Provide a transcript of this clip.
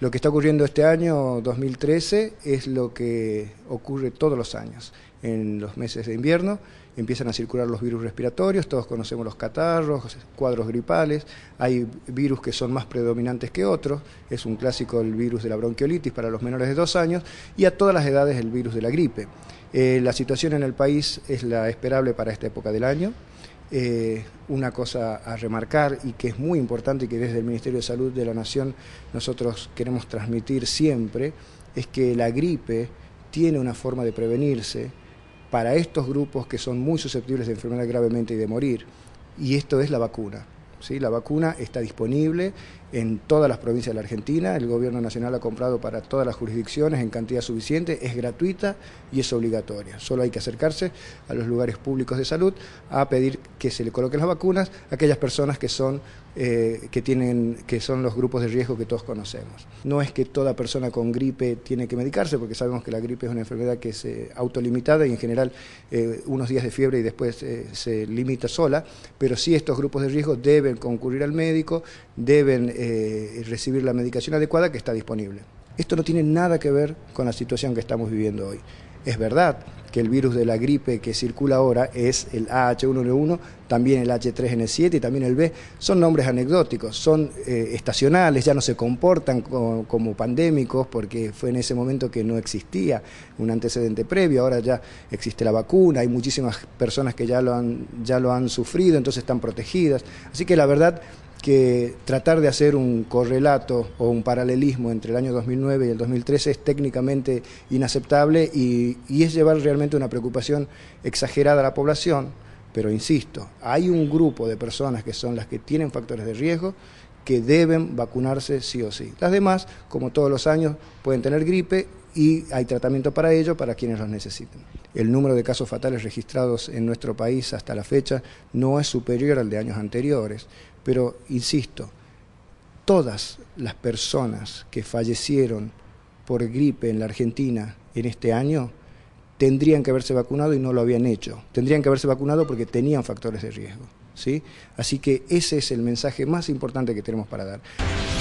Lo que está ocurriendo este año 2013 es lo que ocurre todos los años. En los meses de invierno empiezan a circular los virus respiratorios, todos conocemos los catarros, cuadros gripales, hay virus que son más predominantes que otros, es un clásico el virus de la bronquiolitis para los menores de dos años y a todas las edades el virus de la gripe. Eh, la situación en el país es la esperable para esta época del año. Eh, una cosa a remarcar y que es muy importante y que desde el Ministerio de Salud de la Nación nosotros queremos transmitir siempre es que la gripe tiene una forma de prevenirse para estos grupos que son muy susceptibles de enfermedad gravemente y de morir, y esto es la vacuna. ¿sí? La vacuna está disponible en todas las provincias de la Argentina, el gobierno nacional ha comprado para todas las jurisdicciones en cantidad suficiente, es gratuita y es obligatoria. Solo hay que acercarse a los lugares públicos de salud a pedir que se le coloquen las vacunas a aquellas personas que son eh, que tienen que son los grupos de riesgo que todos conocemos. No es que toda persona con gripe tiene que medicarse, porque sabemos que la gripe es una enfermedad que es autolimitada y en general eh, unos días de fiebre y después eh, se limita sola, pero sí estos grupos de riesgo deben concurrir al médico, deben eh, recibir la medicación adecuada que está disponible. Esto no tiene nada que ver con la situación que estamos viviendo hoy. Es verdad que el virus de la gripe que circula ahora es el AH1N1, también el H3N7 y también el B. Son nombres anecdóticos, son eh, estacionales, ya no se comportan como, como, pandémicos porque fue en ese momento que no existía un antecedente previo, ahora ya existe la vacuna, hay muchísimas personas que ya lo han, ya lo han sufrido, entonces están protegidas. Así que la verdad que tratar de hacer un correlato o un paralelismo entre el año 2009 y el 2013 es técnicamente inaceptable y, y, es llevar realmente una preocupación exagerada a la población, pero insisto, hay un grupo de personas que son las que tienen factores de riesgo que deben vacunarse sí o sí. Las demás, como todos los años, pueden tener gripe y hay tratamiento para ello para quienes los necesiten. El número de casos fatales registrados en nuestro país hasta la fecha no es superior al de años anteriores, pero insisto, todas las personas que fallecieron por gripe en la Argentina en este año tendrían que haberse vacunado y no lo habían hecho. Tendrían que haberse vacunado porque tenían factores de riesgo. ¿sí? Así que ese es el mensaje más importante que tenemos para dar.